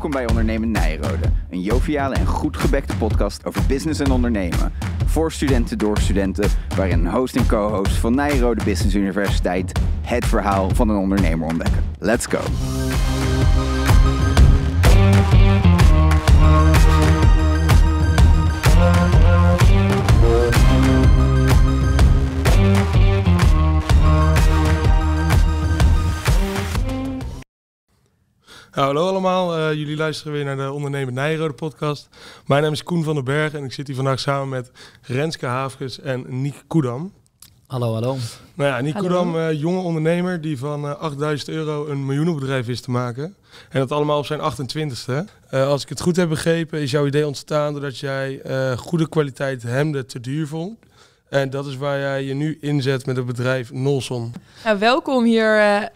Welkom bij Ondernemen Nijrode, een joviale en goed gebekte podcast over business en ondernemen. Voor studenten door studenten, waarin host en co-host van Nijrode Business Universiteit het verhaal van een ondernemer ontdekken. Let's go! Nou, hallo allemaal, eh, jullie luisteren weer naar de Ondernemer Nijrode podcast. Mijn naam is Koen van den Berg en ik zit hier vandaag samen met Renske Haafkes en Niek Koedam. Hallo, hallo. Nou ja, Niek Koedam, eh, jonge ondernemer die van 8000 eh, euro een miljoenenbedrijf is te maken. En dat allemaal op zijn 28ste. als ik het goed heb begrepen is jouw idee ontstaan doordat jij goede kwaliteit hemden te duur vond. En dat is waar jij je nu inzet met het bedrijf Nolson. Nou, welkom hier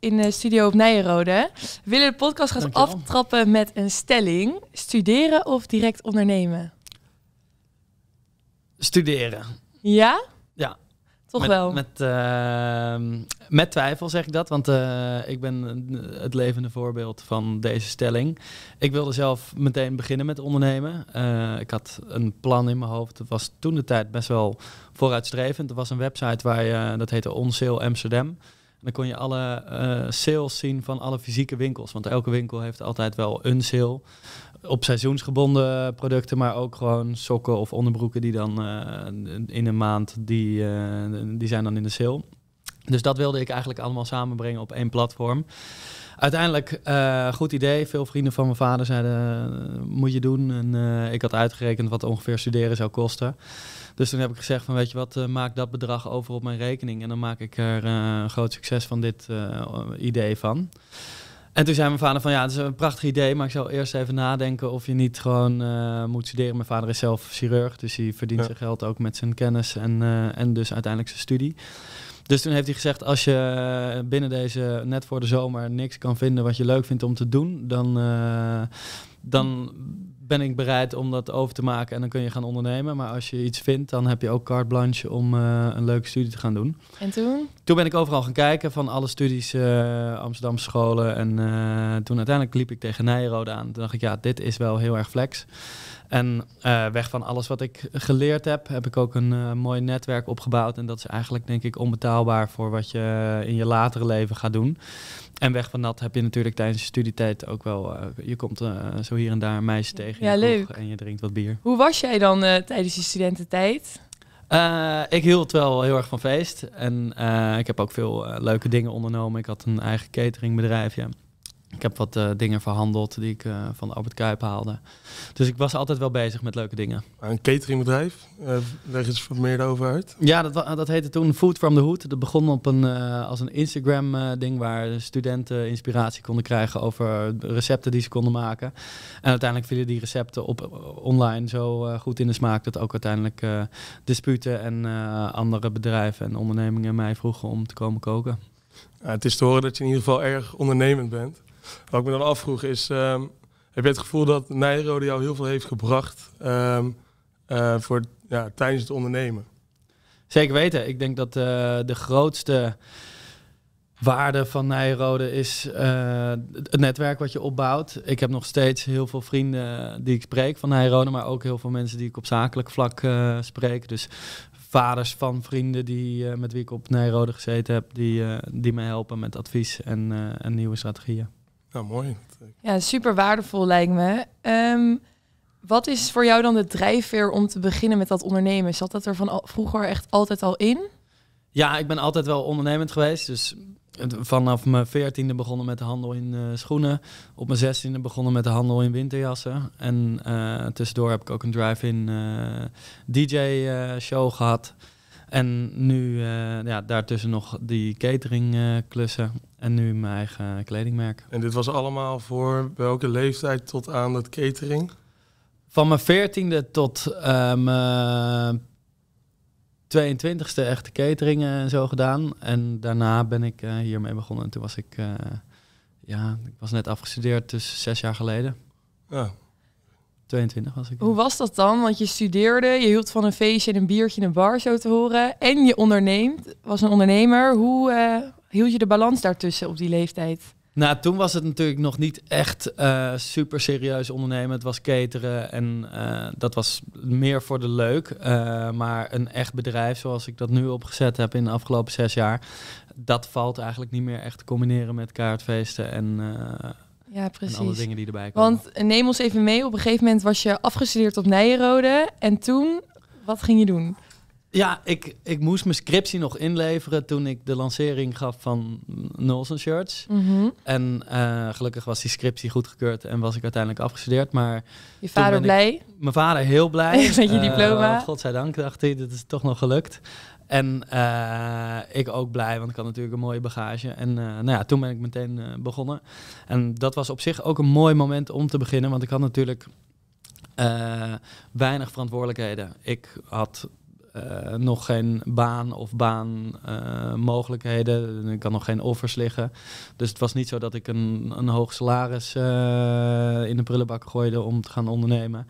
in de studio op Nijenrode. willen de podcast gaan aftrappen met een stelling. Studeren of direct ondernemen? Studeren. Ja? Ja. Toch wel? Met, ehm, met twijfel zeg ik dat, want eh, ik ben eh, het levende voorbeeld van deze stelling. Ik wilde zelf meteen beginnen met ondernemen. Eh, ik had een plan in mijn hoofd. Het was toen de tijd best wel vooruitstrevend. Er was een website waar je, dat heette Onsale Amsterdam dan kon je alle eh, sales zien van alle fysieke winkels. Want elke winkel heeft altijd wel een sale. Op seizoensgebonden producten, maar ook gewoon sokken of onderbroeken die dan eh, in een maand, die, eh, die zijn dan in de sale. Dus dat wilde ik eigenlijk allemaal samenbrengen op één platform. Uiteindelijk, eh, goed idee. Veel vrienden van mijn vader zeiden, eh, moet je doen. En eh, ik had uitgerekend wat ongeveer studeren zou kosten. Dus toen heb ik gezegd van, weet je wat, maak dat bedrag over op mijn rekening. En dan maak ik er een groot succes van dit idee van. En toen zei mijn vader van, ja, het is een prachtig idee, maar ik zou eerst even nadenken of je niet gewoon moet studeren. Mijn vader is zelf chirurg, dus hij verdient zijn geld ook met zijn kennis en, en dus uiteindelijk zijn studie. Dus toen heeft hij gezegd, als je binnen deze, net voor de zomer, niks kan vinden wat je leuk vindt om te doen, dan, eh, dan ben ik bereid om dat over te maken en dan kun je gaan ondernemen. Maar als je iets vindt, dan heb je ook carte blanche om eh, een leuke studie te gaan doen. En toen? Toen ben ik overal gaan kijken van alle studies, uh, eh, Amsterdamse scholen. En eh, toen uiteindelijk liep ik tegen Nijrode aan. Toen dacht ik, ja, dit is wel heel erg flex. En weg van alles wat ik geleerd heb, heb ik ook een mooi netwerk opgebouwd. En dat is eigenlijk, denk ik, onbetaalbaar voor wat je in je latere leven gaat doen. En weg van dat heb je natuurlijk tijdens je studietijd ook wel. Eh, je komt eh, zo hier en daar een meisje tegen. je leuk. En je drinkt wat bier. Hoe was jij dan eh, tijdens je studententijd? ik hield wel heel erg van feest. En ik heb ook veel leuke dingen ondernomen. Ik had een eigen cateringbedrijf, Ja. Ik heb wat eh, dingen verhandeld die ik eh, van Albert Kuip haalde. Dus ik was altijd wel bezig met leuke dingen. Een cateringbedrijf, uh, leg eens wat meer over uit. Ja, dat, dat heette toen Food from the Hood. Dat begon op een, als een Instagram-ding waar studenten inspiratie konden krijgen over recepten die ze konden maken. En uiteindelijk vielen die recepten op, online zo goed in de smaak dat ook uiteindelijk disputen en andere bedrijven en ondernemingen mij vroegen om te komen koken. het is te horen dat je in ieder geval erg ondernemend bent. Wat ik me dan afvroeg is, ehm, heb je het gevoel dat Nijrode jou heel veel heeft gebracht ehm, eh, voor, ja, tijdens het ondernemen? Zeker weten. Ik denk dat eh, de grootste waarde van Nijrode is eh, het netwerk wat je opbouwt. Ik heb nog steeds heel veel vrienden die ik spreek van Nijrode, maar ook heel veel mensen die ik op zakelijk vlak spreek. Dus vaders van vrienden die, met wie ik op Nijrode gezeten heb, die, die me helpen met advies en, en nieuwe strategieën ja nou, mooi. Ja, super waardevol lijkt me. Ehm, wat is voor jou dan de drijfveer om te beginnen met dat ondernemen? Zat dat er van vroeger echt altijd al in? Ja, ik ben altijd wel ondernemend geweest. Dus vanaf mijn veertiende begonnen met de handel in eh, schoenen. Op mijn zestiende begonnen met de handel in winterjassen. En eh, tussendoor heb ik ook een drive-in eh, DJ-show gehad. En nu uh, ja, daartussen nog die catering eh, klussen en nu mijn eigen kledingmerk. En dit was allemaal voor welke leeftijd tot aan dat catering? Van mijn veertiende tot eh, mijn 22e echte catering en zo gedaan. En daarna ben ik hiermee begonnen. En toen was ik, ja, ik was net afgestudeerd, dus zes jaar geleden. Ja, 22 was ik. Hoe was dat dan? Want je studeerde, je hield van een feestje en een biertje in een bar, zo te horen. En je onderneemt, was een ondernemer. Hoe eh, hield je de balans daartussen op die leeftijd? Nou, toen was het natuurlijk nog niet echt uh, super serieus ondernemen. Het was cateren en eh, dat was meer voor de leuk. maar een echt bedrijf zoals ik dat nu opgezet heb in de afgelopen zes jaar... dat valt eigenlijk niet meer echt te combineren met kaartfeesten en ja, precies. En alle dingen die erbij komen. Want neem ons even mee. Op een gegeven moment was je afgestudeerd op Nijenrode. En toen, wat ging je doen? Ja, ik, ik moest mijn scriptie nog inleveren toen ik de lancering gaf van Nolson Shirts. Mhm. En eh, gelukkig was die scriptie goedgekeurd en was ik uiteindelijk afgestudeerd. Maar je vader blij? mijn vader heel blij. Met je eh, diploma. Uh, godzijdank, dacht hij, dat is toch nog gelukt. En eh, ik ook blij, want ik had natuurlijk een mooie bagage. En eh, nou ja, toen ben ik meteen eh, begonnen. En dat was op zich ook een mooi moment om te beginnen, want ik had natuurlijk weinig verantwoordelijkheden. Ik had eh, nog geen baan of baanmogelijkheden. Uh, ik kan nog geen offers liggen. Dus het was niet zo dat ik een, een hoog salaris eh, in de prullenbak gooide om te gaan ondernemen.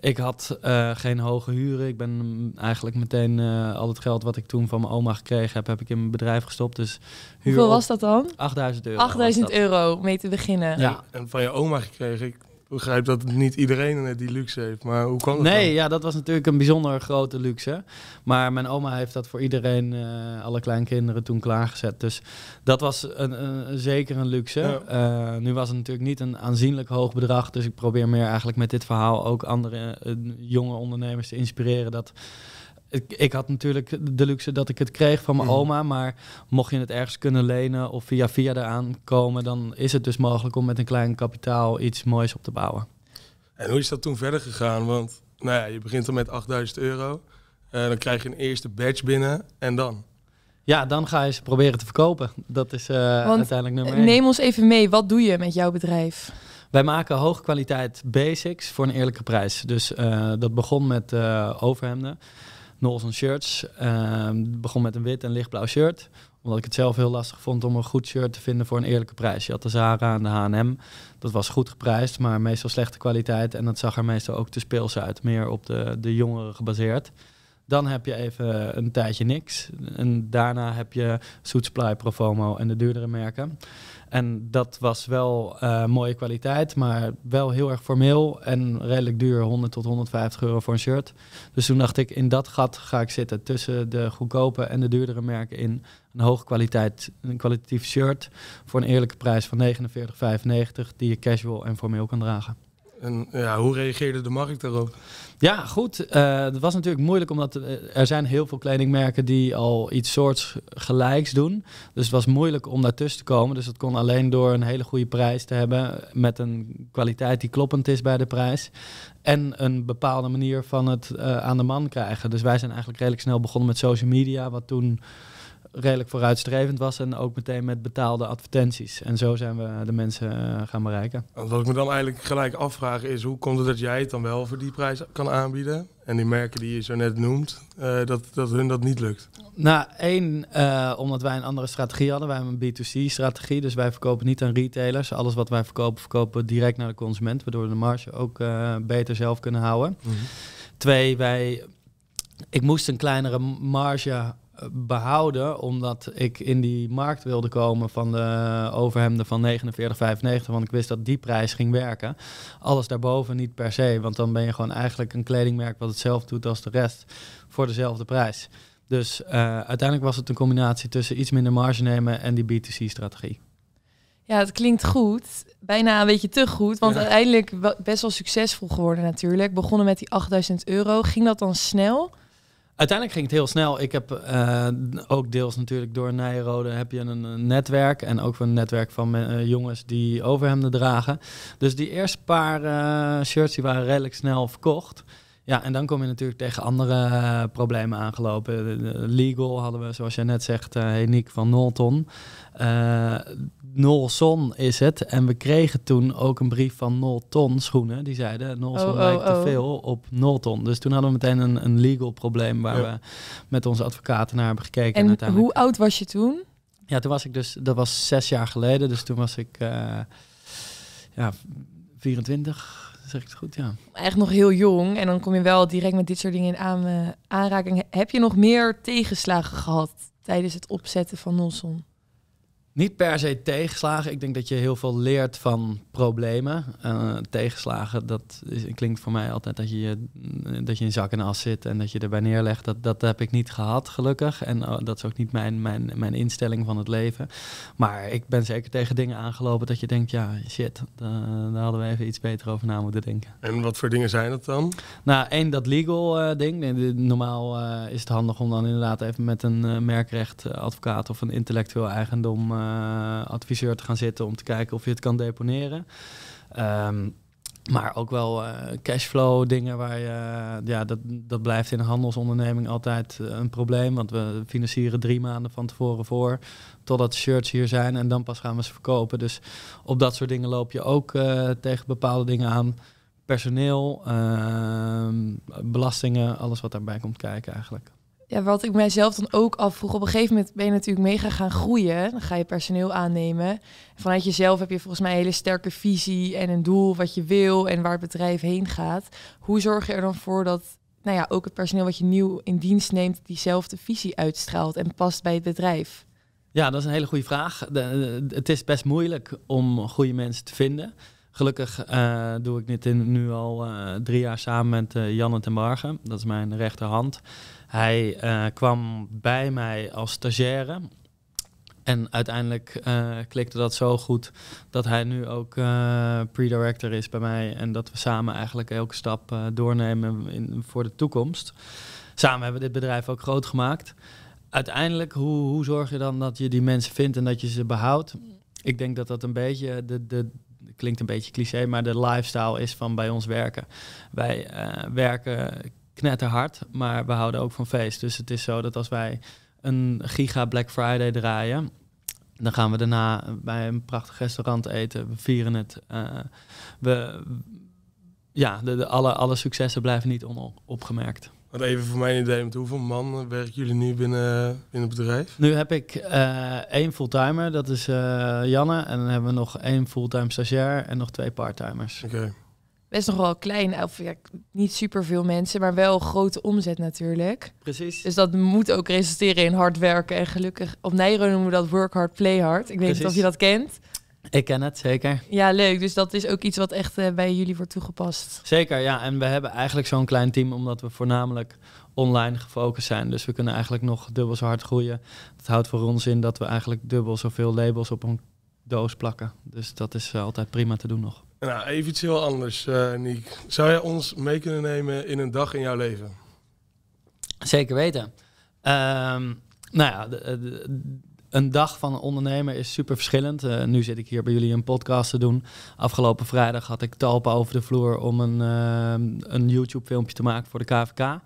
Ik had geen hoge huren. Ik ben eigenlijk meteen al het geld wat ik toen van mijn oma gekregen heb, heb ik in mijn bedrijf gestopt. Dus Hoeveel was dat dan? 8000 euro. 8000 euro mee te beginnen. Ja. En van je oma gekregen, begrijp dat niet iedereen die luxe heeft. Maar hoe kan dat? Nee, ja, dat was natuurlijk een bijzonder grote luxe. Maar mijn oma heeft dat voor iedereen, uh, alle kleinkinderen, toen klaargezet. Dus dat was een, zeker een luxe. Eh, nu was het natuurlijk niet een aanzienlijk hoog bedrag. Dus ik probeer meer eigenlijk met dit verhaal ook andere eh, jonge ondernemers te inspireren. Dat ik, ik, had natuurlijk de luxe dat ik het kreeg van mijn mhm. oma. Maar mocht je het ergens kunnen lenen of via via eraan komen, dan is het dus mogelijk om met een klein kapitaal iets moois op te bouwen. En hoe is dat toen verder gegaan? Want nou ja, je begint dan met 8000 euro. Eh, dan krijg je een eerste badge binnen en dan? Ja, dan ga je ze proberen te verkopen. Dat is eh, uiteindelijk nummer eh, één. Neem ons even mee, wat doe je met jouw bedrijf? Wij maken hoogkwaliteit basics voor een eerlijke prijs. Dus dat begon met overhemden. Knowles Shirts. Ehm, begon met een wit en lichtblauw shirt. Omdat ik het zelf heel lastig vond om een goed shirt te vinden voor een eerlijke prijs. Je had de Zara en de H&M. Dat was goed geprijsd, maar meestal slechte kwaliteit. En dat zag er meestal ook te speels uit. Meer op de, de jongeren gebaseerd. Dan heb je even een tijdje niks. En daarna heb je Soetsply, Profomo en de duurdere merken. En dat was wel eh, mooie kwaliteit, maar wel heel erg formeel en redelijk duur, 100 tot 150 euro voor een shirt. Dus toen dacht ik, in dat gat ga ik zitten tussen de goedkope en de duurdere merken in een hoge kwaliteit, een kwalitatief shirt voor een eerlijke prijs van 49,95 die je casual en formeel kan dragen. En ja, hoe reageerde de markt daarop? Ja, goed. Eh, het was natuurlijk moeilijk omdat eh, er zijn heel veel kledingmerken die al iets soortgelijks doen. Dus het was moeilijk om daartussen te komen. Dus dat kon alleen door een hele goede prijs te hebben met een kwaliteit die kloppend is bij de prijs. En een bepaalde manier van het eh, aan de man krijgen. Dus wij zijn eigenlijk redelijk snel begonnen met social media, wat toen redelijk vooruitstrevend was en ook meteen met betaalde advertenties. En zo zijn we de mensen eh, gaan bereiken. Wat ik me dan eigenlijk gelijk afvraag is, hoe komt het dat jij het dan wel voor die prijs kan aanbieden? En die merken die je zo net noemt, eh, dat, dat hun dat niet lukt? Nou, één, eh, omdat wij een andere strategie hadden. Wij hebben een B2C-strategie, dus wij verkopen niet aan retailers. Alles wat wij verkopen, verkopen direct naar de consument, waardoor we de marge ook beter zelf kunnen houden. Mhm. Twee, wij ik moest een kleinere marge behouden omdat ik in die markt wilde komen van de overhemden van 49,95. Want ik wist dat die prijs ging werken. Alles daarboven niet per se, want dan ben je gewoon eigenlijk een kledingmerk wat hetzelfde doet als de rest voor dezelfde prijs. Dus eh, uiteindelijk was het een combinatie tussen iets minder marge nemen en die B2C-strategie. Ja, het klinkt goed. Bijna een beetje te goed, want uiteindelijk best wel succesvol geworden natuurlijk. Begonnen met die 8000 euro. Ging dat dan snel? Uiteindelijk ging het heel snel. Ik heb eh, ook deels natuurlijk door Nijrode heb je een, netwerk. En ook een netwerk van eh, jongens die overhemden dragen. Dus die eerste paar uh, shirts die waren redelijk snel verkocht. Ja, en dan kom je natuurlijk tegen andere eh, problemen aangelopen. Legal hadden we, zoals jij net zegt, uh, van Nolton. Uh, Nolson is het. En we kregen toen ook een brief van Nolton schoenen. Die zeiden, Nolson oh, oh, lijkt te oh. veel op Nolton. Dus toen hadden we meteen een, een legal probleem waar we met onze advocaten naar hebben gekeken. En, hoe oud was je toen? Ja, toen was ik dus, dat was zes jaar geleden. Dus toen was ik, ja, 24, zeg ik het goed, ja. Echt nog heel jong en dan kom je wel direct met dit soort dingen in aan, eh, aanraking. Heb je nog meer tegenslagen gehad tijdens het opzetten van Nolson? Niet per se tegenslagen. Ik denk dat je heel veel leert van problemen. Eh, tegenslagen, dat klinkt voor mij altijd dat je, dat je in zak en as zit en dat je erbij neerlegt. Dat, dat heb ik niet gehad, gelukkig. En eh, dat is ook niet mijn, mijn, mijn instelling van het leven. Maar ik ben zeker tegen dingen aangelopen dat je denkt, ja, shit, eh, daar hadden we even iets beter over na moeten denken. En wat voor dingen zijn dat dan? Nou, één, dat legal ding. Normaal is het handig om dan inderdaad even met een merkrecht advocaat of een intellectueel eigendom eh, adviseur te gaan zitten om te kijken of je het kan deponeren. Ehm, maar ook wel eh, cashflow dingen waar je, eh, ja, dat, dat blijft in een handelsonderneming altijd een probleem. Want we financieren drie maanden van tevoren voor, totdat de shirts hier zijn en dan pas gaan we ze verkopen. Dus op dat soort dingen loop je ook tegen bepaalde dingen aan. Personeel, ehm, belastingen, alles wat daarbij komt kijken eigenlijk ja, wat ik mijzelf dan ook afvroeg, op een gegeven moment ben je natuurlijk mega gaan groeien. Dan ga je personeel aannemen. Vanuit jezelf heb je volgens mij een hele sterke visie en een doel wat je wil en waar het bedrijf heen gaat. Hoe zorg je er dan voor dat nou ja, ook het personeel wat je nieuw in dienst neemt, diezelfde visie uitstraalt en past bij het bedrijf? Ja, dat is een hele goede vraag. het is best moeilijk om goede mensen te vinden. Gelukkig eh, doe ik dit in, nu al eh, drie jaar samen met uh, Jan en Margen. Dat is mijn rechterhand. Hij eh, kwam bij mij als stagiaire. En uiteindelijk eh, klikte dat zo goed dat hij nu ook eh, pre-director is bij mij. En dat we samen eigenlijk elke stap doornemen in, voor de toekomst. Samen hebben we dit bedrijf ook groot gemaakt. Uiteindelijk, hoe, hoe zorg je dan dat je die mensen vindt en dat je ze behoudt? Ik denk dat dat een beetje de, de, klinkt een beetje cliché, maar de lifestyle is van bij ons werken. Wij werken hard, maar we houden ook van feest. Dus het is zo dat als wij een giga Black Friday draaien, dan gaan we daarna bij een prachtig restaurant eten. We vieren het. Eh, we, ja, de, alle, alle successen blijven niet onopgemerkt. Wat even voor mijn idee, met hoeveel man werken jullie nu binnen, in het bedrijf? Nu heb ik uh, één fulltimer, dat is eh, Janne. En dan hebben we nog één fulltime stagiair en nog twee parttimers. Oké best nog wel klein, of ja, niet super veel mensen, maar wel grote omzet natuurlijk. Precies. Dus dat moet ook resulteren in hard werken en gelukkig. Op Nijro noemen we dat work hard, play hard. Ik weet niet of je dat kent. Ik ken het, zeker. Ja, leuk. Dus dat is ook iets wat echt eh, bij jullie wordt toegepast. Zeker, ja. En we hebben eigenlijk zo'n klein team, omdat we voornamelijk online gefocust zijn. Dus we kunnen eigenlijk nog dubbel zo hard groeien. Dat houdt voor ons in dat we eigenlijk dubbel zoveel labels op een doos plakken. Dus dat is eh, altijd prima te doen nog. Nou, even iets heel anders, uh, Niek. Zou jij ons mee kunnen nemen in een dag in jouw leven? Zeker weten. Ehm, nou ja, eh, een dag van een ondernemer is super verschillend. nu zit ik hier bij jullie een podcast te doen. Afgelopen vrijdag had ik Talpa over de vloer om een, ehm, een YouTube-filmpje te maken voor de KVK.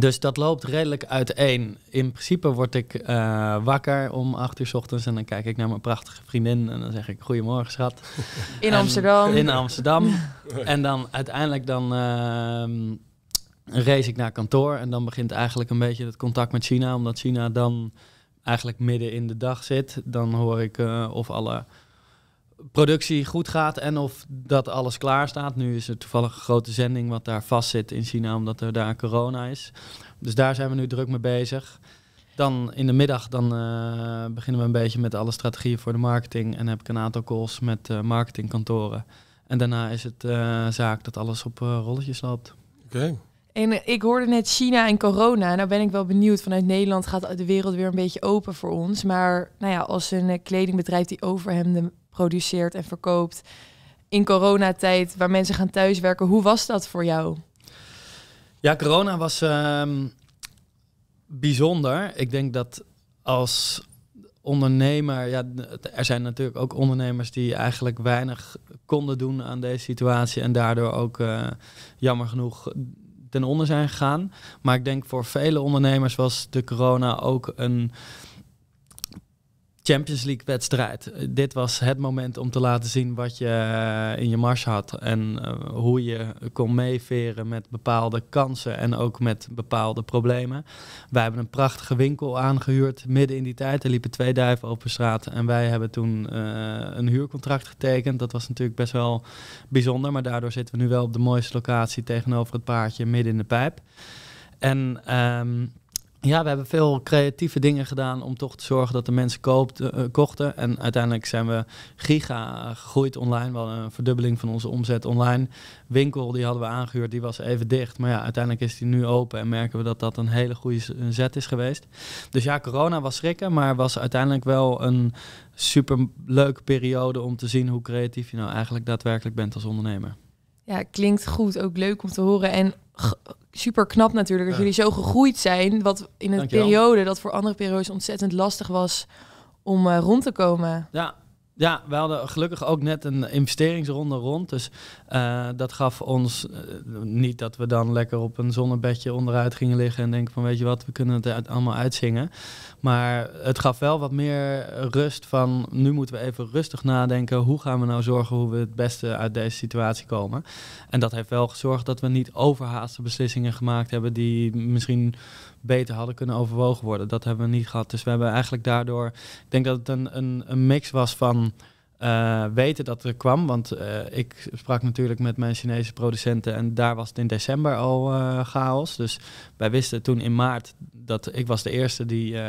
Dus dat loopt redelijk uiteen. In principe word ik eh, wakker om acht uur s ochtends en dan kijk ik naar mijn prachtige vriendin en dan zeg ik goedemorgen schat. In Amsterdam. In Amsterdam. en dan uiteindelijk dan uh, race ik naar kantoor en dan begint eigenlijk een beetje het contact met China. Omdat China dan eigenlijk midden in de dag zit. Dan hoor ik eh, of alle productie goed gaat en of dat alles klaar staat. Nu is er toevallig een grote zending wat daar vast zit in China, omdat er daar corona is. Dus daar zijn we nu druk mee bezig. Dan in de middag dan, eh, beginnen we een beetje met alle strategieën voor de marketing. En heb ik een aantal calls met eh, marketingkantoren. En daarna is het eh, zaak dat alles op rolletjes loopt. Oké. En ik hoorde net China en corona. Nou ben ik wel benieuwd. Vanuit Nederland gaat de wereld weer een beetje open voor ons. Maar nou ja, als een kledingbedrijf die overhemden produceert en verkoopt. In coronatijd, waar mensen gaan thuiswerken, hoe was dat voor jou? Ja, corona was ehm, bijzonder. Ik denk dat als ondernemer, ja, er zijn natuurlijk ook ondernemers die eigenlijk weinig konden doen aan deze situatie en daardoor ook eh, jammer genoeg ten onder zijn gegaan. Maar ik denk voor vele ondernemers was de corona ook een Champions League wedstrijd. Eh, dit was het moment om te laten zien wat je eh, in je mars had. En eh, hoe je kon meeveren met bepaalde kansen en ook met bepaalde problemen. Wij hebben een prachtige winkel aangehuurd midden in die tijd. Er liepen twee duiven open straat. En wij hebben toen een huurcontract getekend. Dat was natuurlijk best wel bijzonder. Maar daardoor zitten we nu wel op de mooiste locatie tegenover het paardje midden in de pijp. En... Ehm, ja, we hebben veel creatieve dingen gedaan om toch te zorgen dat de mensen koopten, eh, kochten. En uiteindelijk zijn we giga gegroeid online. wel een verdubbeling van onze omzet online. Winkel die hadden we aangehuurd, die was even dicht. Maar ja, uiteindelijk is die nu open en merken we dat dat een hele goede zet is geweest. Dus ja, corona was schrikken, maar was uiteindelijk wel een super leuke periode om te zien hoe creatief je nou eigenlijk daadwerkelijk bent als ondernemer. Ja, klinkt goed. Ook leuk om te horen. En super knap natuurlijk dat jullie zo gegroeid zijn. Wat in een periode dat voor andere periodes ontzettend lastig was om eh, rond te komen. Ja, ja, we hadden gelukkig ook net een investeringsronde rond. Dus eh, dat gaf ons eh, niet dat we dan lekker op een zonnebedje onderuit gingen liggen en denken van weet je wat, we kunnen het uit, allemaal uitzingen. Maar het gaf wel wat meer rust van nu moeten we even rustig nadenken. Hoe gaan we nou zorgen hoe we het beste uit deze situatie komen? En dat heeft wel gezorgd dat we niet overhaaste beslissingen gemaakt hebben die misschien beter hadden kunnen overwogen worden. Dat hebben we niet gehad. Dus we hebben eigenlijk daardoor, ik denk dat het een, een, een mix was van eh, weten dat er kwam. Want eh, ik sprak natuurlijk met mijn Chinese producenten en daar was het in december al eh, chaos. Dus wij wisten toen in maart dat ik was de eerste die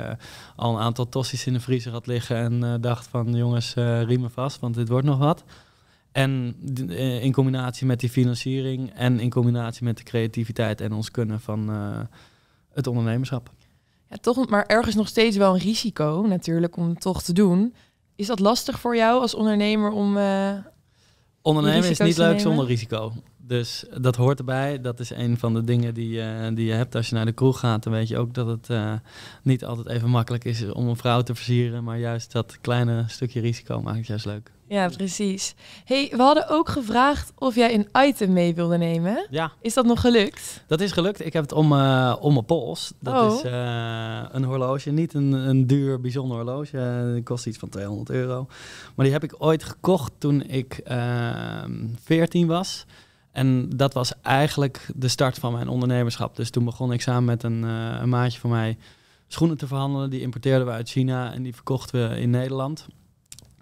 al een aantal tossies in de vriezer had liggen en dacht van jongens, riemen vast, want dit wordt nog wat. En in combinatie met die financiering en in combinatie met de creativiteit en ons kunnen van het ondernemerschap. Ja, toch, maar ergens nog steeds wel een risico natuurlijk om het toch te doen. Is dat lastig voor jou als ondernemer om. Uh, ondernemen is niet leuk zonder risico. Dus dat hoort erbij. Dat is een van de dingen die, eh, die je hebt als je naar de kroeg gaat. Dan weet je ook dat het eh, niet altijd even makkelijk is om een vrouw te versieren. Maar juist dat kleine stukje risico maakt het juist leuk. Ja, precies. hey, we hadden ook gevraagd of jij een item mee wilde nemen. Ja. Is dat nog gelukt? Dat is gelukt. Ik heb het om, eh, om mijn pols. Dat oh. is eh, een horloge. Niet een, een duur, bijzonder horloge. Het eh, kost iets van 200 euro. Maar die heb ik ooit gekocht toen ik uh, ehm, 14 was. En dat was eigenlijk de start van mijn ondernemerschap. Dus toen begon ik samen met een, een maatje van mij schoenen te verhandelen. Die importeerden we uit China en die verkochten we in Nederland.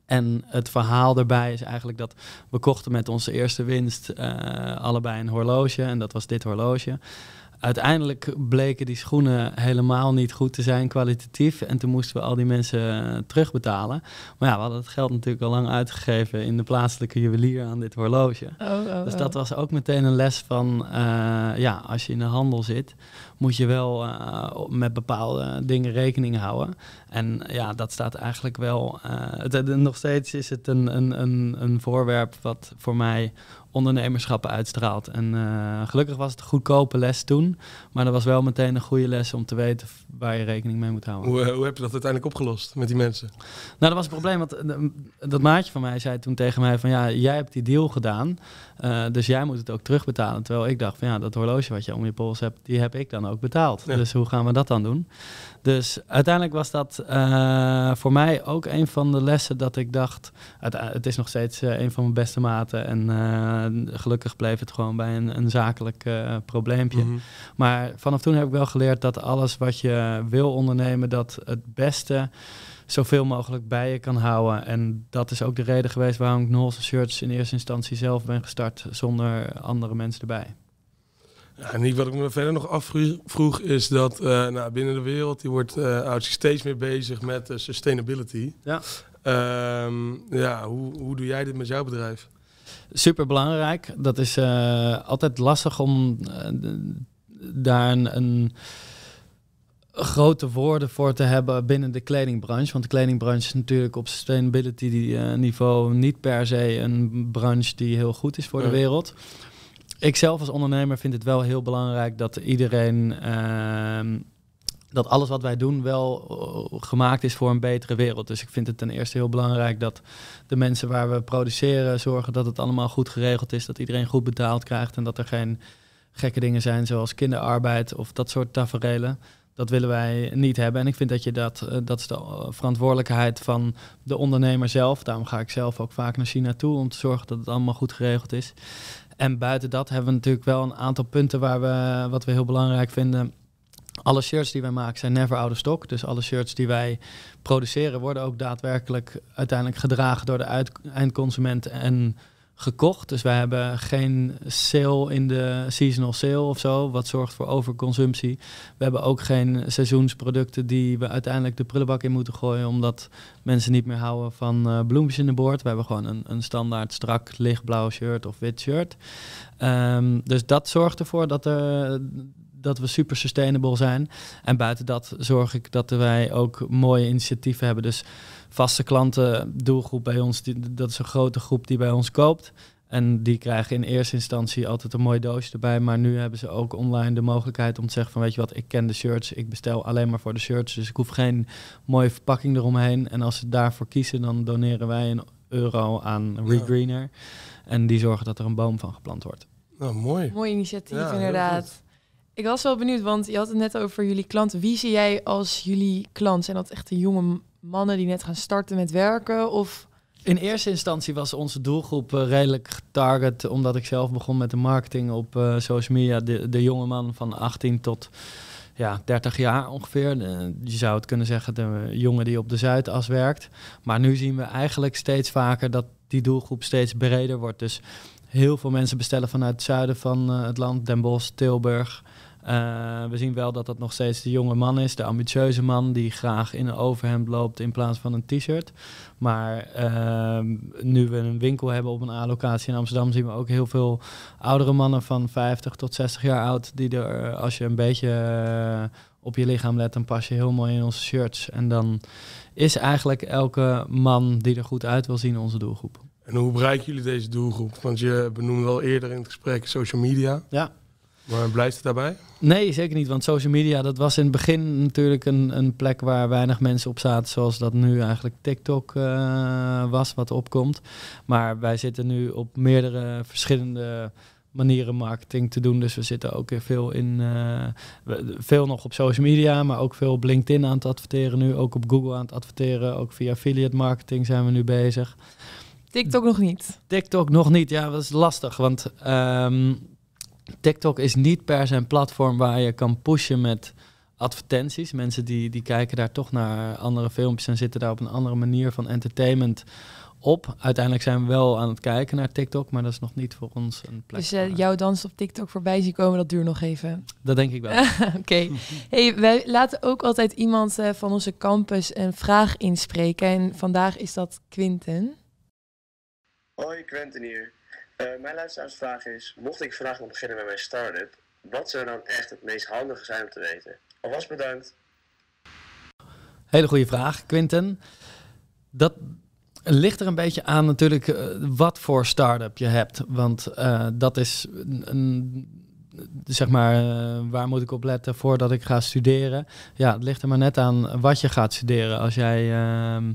En het verhaal erbij is eigenlijk dat we kochten met onze eerste winst eh, allebei een horloge. En dat was dit horloge uiteindelijk bleken die schoenen helemaal niet goed te zijn kwalitatief. En toen moesten we al die mensen eh, terugbetalen. Maar ja, we hadden het geld natuurlijk al lang uitgegeven in de plaatselijke juwelier aan dit horloge. Oh, oh, oh. dus dat was ook meteen een les van, eh, ja, als je in de handel zit, moet je wel eh, met bepaalde dingen rekening houden. En ja, dat staat eigenlijk wel. het, nog steeds is het een, een, een, een voorwerp wat voor mij ondernemerschap uitstraalt. En eh, gelukkig was het een goedkope les toen, maar dat was wel meteen een goede les om te weten waar je rekening mee moet houden. Hoe, eh, heb je dat uiteindelijk opgelost met die mensen? Nou, dat was het probleem, want eh, dat maatje van mij zei toen tegen mij van ja, jij hebt die deal gedaan, dus jij moet het ook terugbetalen. Terwijl ik dacht van ja, dat horloge wat je om je pols hebt, die heb ik dan ook betaald. Dus hoe gaan we dat dan doen? Dus uiteindelijk was dat voor mij ook een van de lessen dat ik dacht, het, het is nog steeds een van mijn beste maten en gelukkig bleef het gewoon bij een, een zakelijk eh, probleempje. Mhm. Maar vanaf toen heb ik wel geleerd dat alles wat je wil ondernemen, dat het beste zoveel mogelijk bij je kan houden. En dat is ook de reden geweest waarom ik Knowles Search in eerste instantie zelf ben gestart, zonder andere mensen erbij. Ja, en wat ik me verder nog afvroeg is dat eh, nou, binnen de wereld die wordt uh, steeds meer bezig met sustainability. Ja. Ehm, ja, hoe, hoe doe jij dit met jouw bedrijf? super belangrijk. Dat is eh, altijd lastig om eh, daar een, grote woorden voor te hebben binnen de kledingbranche. Want de kledingbranche is natuurlijk op sustainability eh, niveau niet per se een branche die heel goed is voor de wereld. Ik zelf als ondernemer vind het wel heel belangrijk dat iedereen ehm, dat alles wat wij doen wel eh, gemaakt is voor een betere wereld. Dus ik vind het ten eerste heel belangrijk dat de mensen waar we produceren zorgen dat het allemaal goed geregeld is, dat iedereen goed betaald krijgt en dat er geen gekke dingen zijn zoals kinderarbeid of dat soort tafereelen. Dat willen wij niet hebben. En ik vind dat je dat, eh, dat is de eh, verantwoordelijkheid van de ondernemer zelf. Daarom ga ik zelf ook vaak naar China toe om te zorgen dat het allemaal goed geregeld is. En buiten dat hebben we natuurlijk wel een aantal punten waar we, wat we heel belangrijk vinden alle shirts die wij maken zijn never out of stock. Dus alle shirts die wij produceren worden ook daadwerkelijk uiteindelijk gedragen door de eindconsument en gekocht. Dus wij hebben geen sale in de seasonal sale of zo, wat zorgt voor overconsumptie. We hebben ook geen seizoensproducten die we uiteindelijk de prullenbak in moeten gooien, omdat mensen niet meer houden van eh, bloempjes in de boord. We hebben gewoon een, een standaard strak lichtblauw shirt of wit shirt. Ehm, dus dat zorgt ervoor dat er dat we super sustainable zijn. En buiten dat zorg ik dat wij ook mooie initiatieven hebben. Dus vaste klanten, doelgroep bij ons, die, dat is een grote groep die bij ons koopt. En die krijgen in eerste instantie altijd een mooi doosje erbij. Maar nu hebben ze ook online de mogelijkheid om te zeggen van weet je wat, ik ken de shirts. Ik bestel alleen maar voor de shirts. Dus ik hoef geen mooie verpakking eromheen. En als ze daarvoor kiezen, dan doneren wij een euro aan Regreener. En die zorgen dat er een boom van geplant wordt. Nou, mooi. Mooi initiatief inderdaad. Ik was wel benieuwd, want je had het net over jullie klanten. Wie zie jij als jullie klant? Zijn dat echt de jonge mannen die net gaan starten met werken? Of... In eerste instantie was onze doelgroep eh, redelijk getarget, omdat ik zelf begon met de marketing op uh, social media. De, de jonge man van 18 tot ja, 30 jaar ongeveer. je zou het kunnen zeggen, de jongen die op de Zuidas werkt. Maar nu zien we eigenlijk steeds vaker dat die doelgroep steeds breder wordt. Dus heel veel mensen bestellen vanuit het zuiden van eh, het land, Den Bosch, Tilburg. Eh, we zien wel dat dat nog steeds de jonge man is, de ambitieuze man die graag in een overhemd loopt in plaats van een t-shirt. Maar ehm, nu we een winkel hebben op een A-locatie in Amsterdam, zien we ook heel veel oudere mannen van 50 tot 60 jaar oud. Die er, eh, als je een beetje eh, op je lichaam let, dan pas je heel mooi in onze shirts. En dan is eigenlijk elke man die er goed uit wil zien onze doelgroep. En hoe bereiken jullie deze doelgroep? Want je benoemde al eerder in het gesprek social media. Ja. Maar blijft het daarbij? Nee, zeker niet. Want social media, dat was in het begin natuurlijk een, een plek waar weinig mensen op zaten. Zoals dat nu eigenlijk TikTok eh, was, wat opkomt. Maar wij zitten nu op meerdere verschillende manieren marketing te doen. Dus we zitten ook veel in eh, veel nog op social media, maar ook veel op LinkedIn aan het adverteren nu. Ook op Google aan het adverteren. Ook via affiliate marketing zijn we nu bezig. TikTok nog niet. TikTok nog niet. Ja, dat is lastig. Want ehm, TikTok is niet per se een platform waar je kan pushen met advertenties. Mensen die, die kijken daar toch naar andere filmpjes en zitten daar op een andere manier van entertainment op. Uiteindelijk zijn we wel aan het kijken naar TikTok, maar dat is nog niet voor ons een plek. Dus eh, jouw dans op TikTok voorbij zien komen, dat duurt nog even. Dat denk ik wel. Oké. Hey, wij laten ook altijd iemand eh, van onze campus een vraag inspreken. En vandaag is dat Quinten. Hoi, Quinten hier. Eh, mijn mijn luisteraarsvraag is, mocht ik vandaag nog beginnen met mijn start-up, wat zou dan echt het meest handige zijn om te weten? Alvast bedankt. Hele goede vraag, Quinten. Dat ligt er een beetje aan natuurlijk eh, wat voor start-up je hebt. Want eh, dat is zeg maar, waar moet ik op letten voordat ik ga studeren? Ja, het ligt er maar net aan wat je gaat studeren. Als jij. Ehm,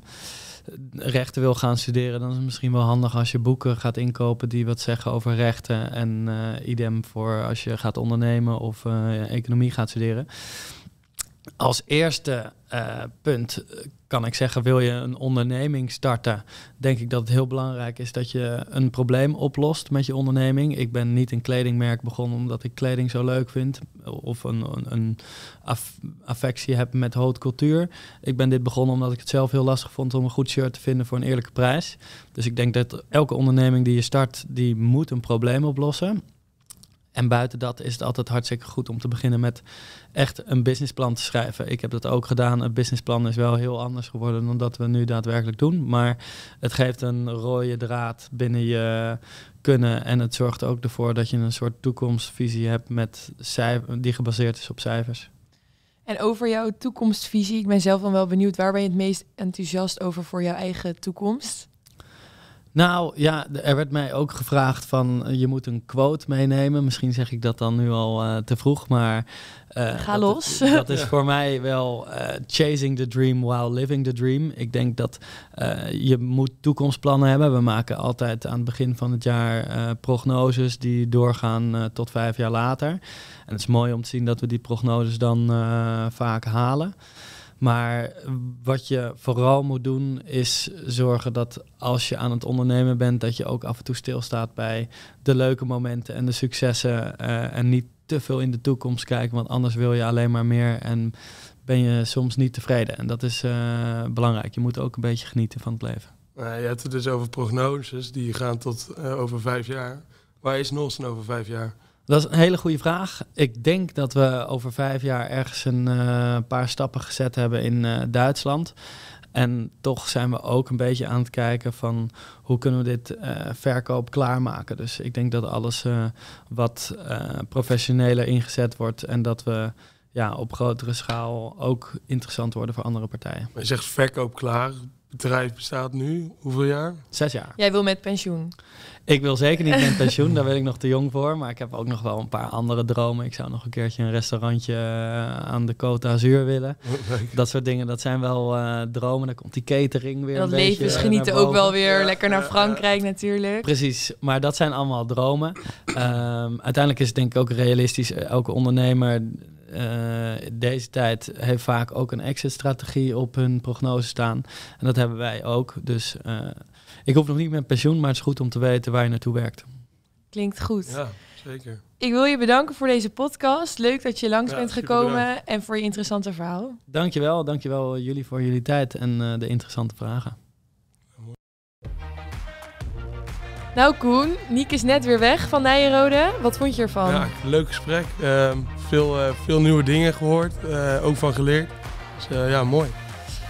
rechten wil gaan studeren, dan is het misschien wel handig als je boeken gaat inkopen die wat zeggen over rechten. En eh, idem voor als je gaat ondernemen of eh, economie gaat studeren als eerste eh, punt kan ik zeggen, wil je een onderneming starten, denk ik dat het heel belangrijk is dat je een probleem oplost met je onderneming. Ik ben niet een kledingmerk begonnen omdat ik kleding zo leuk vind of een, een, affectie heb met haute cultuur. Ik ben dit begonnen omdat ik het zelf heel lastig vond om een goed shirt te vinden voor een eerlijke prijs. Dus ik denk dat elke onderneming die je start, die moet een probleem oplossen. En buiten dat is het altijd hartstikke goed om te beginnen met echt een businessplan te schrijven. Ik heb dat ook gedaan. Een businessplan is wel heel anders geworden dan dat we nu daadwerkelijk doen. Maar het geeft een rode draad binnen je kunnen. En het zorgt ook ervoor dat je een soort toekomstvisie hebt met die gebaseerd is op cijfers. En over jouw toekomstvisie, ik ben zelf dan wel benieuwd, waar ben je het meest enthousiast over voor jouw eigen toekomst? Nou ja, er werd mij ook gevraagd van eh, je moet een quote meenemen. Misschien zeg ik dat dan nu al eh, te vroeg, maar... Eh, Ga dat, los. Dat is voor mij wel chasing the dream while living the dream. Ik denk dat je moet toekomstplannen hebben. We maken altijd aan het begin van het jaar prognoses die doorgaan tot vijf jaar later. En het is mooi om te zien dat we die prognoses dan vaak halen. Maar wat je vooral moet doen is zorgen dat als je aan het ondernemen bent, dat je ook af en toe stilstaat bij de leuke momenten en de successen. Eh, en niet te veel in de toekomst kijken, want anders wil je alleen maar meer en ben je soms niet tevreden. En dat is eh, belangrijk. Je moet ook een beetje genieten van het leven. Nee, je hebt het dus over prognoses die gaan tot eh, over vijf jaar. Waar is Nolsen over vijf jaar? Dat is een hele goede vraag. Ik denk dat we over vijf jaar ergens een eh, paar stappen gezet hebben in eh, Duitsland. En toch zijn we ook een beetje aan het kijken van hoe kunnen we dit uh, verkoop klaarmaken. Dus ik denk dat alles wat professioneler ingezet wordt en dat we ja, op grotere schaal ook interessant worden voor andere partijen. je zegt verkoop klaar bedrijf bestaat nu hoeveel jaar? Zes jaar. Jij wil met pensioen? Ik wil zeker niet met pensioen, daar ben ik nog te jong voor. Maar ik heb ook nog wel een paar andere dromen. Ik zou nog een keertje een restaurantje eh, aan de Côte d'Azur willen. Dat soort dingen, dat zijn wel eh, dromen. Dan komt die catering weer. dat leven is genieten ook wel weer. lekker naar Frankrijk natuurlijk. Precies, maar dat zijn allemaal dromen. Ehm, uiteindelijk is het denk ik ook realistisch. Elke ondernemer eh, deze tijd heeft vaak ook een exit-strategie op hun prognose staan. En dat hebben wij ook. Dus eh, ik hoef nog niet met pensioen, maar het is goed om te weten waar je naartoe werkt. Klinkt goed. Ja, zeker. Ik wil je bedanken voor deze podcast. Leuk dat je langs bent gekomen en voor je interessante verhaal. Dankjewel, dankjewel jullie voor jullie tijd en eh, de interessante vragen. Nou Koen, Niek is net weer weg van Nijenrode. Wat vond je ervan? Ja, leuk gesprek. Ehm, veel, eh, veel nieuwe dingen gehoord, eh, ook van geleerd. Dus eh, ja, mooi.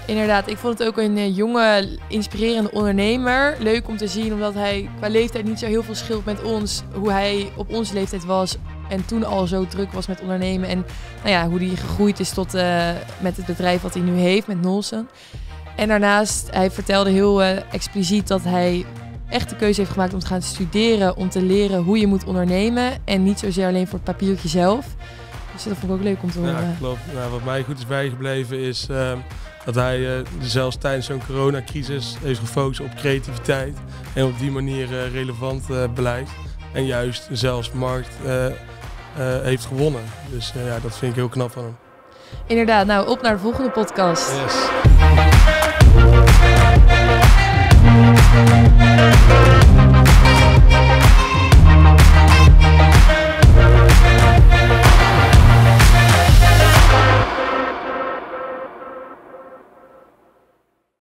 Inderdaad, ik vond het ook een jonge, inspirerende ondernemer. Leuk om te zien, omdat hij qua leeftijd niet zo heel veel scheelt met ons. Hoe hij op onze leeftijd was en toen al zo druk was met ondernemen. En nou ja, hoe hij gegroeid is tot met het bedrijf wat hij nu heeft, met Nolsen. En daarnaast, hij vertelde heel expliciet dat hij echt de keuze heeft gemaakt om te gaan studeren. Om te leren hoe je moet ondernemen. En niet zozeer alleen voor het papiertje zelf. Dus dat vond ik ook leuk om te horen. Ja, klopt. Nou, wat mij goed is bijgebleven is ehm, dat hij eh, zelfs tijdens zo'n coronacrisis heeft gefocust op creativiteit. En op die manier eh, relevant eh, beleid. En juist zelfs markt heeft gewonnen. Dus ja, dat vind ik heel knap van hem. Inderdaad, nou op naar de volgende podcast. Yes.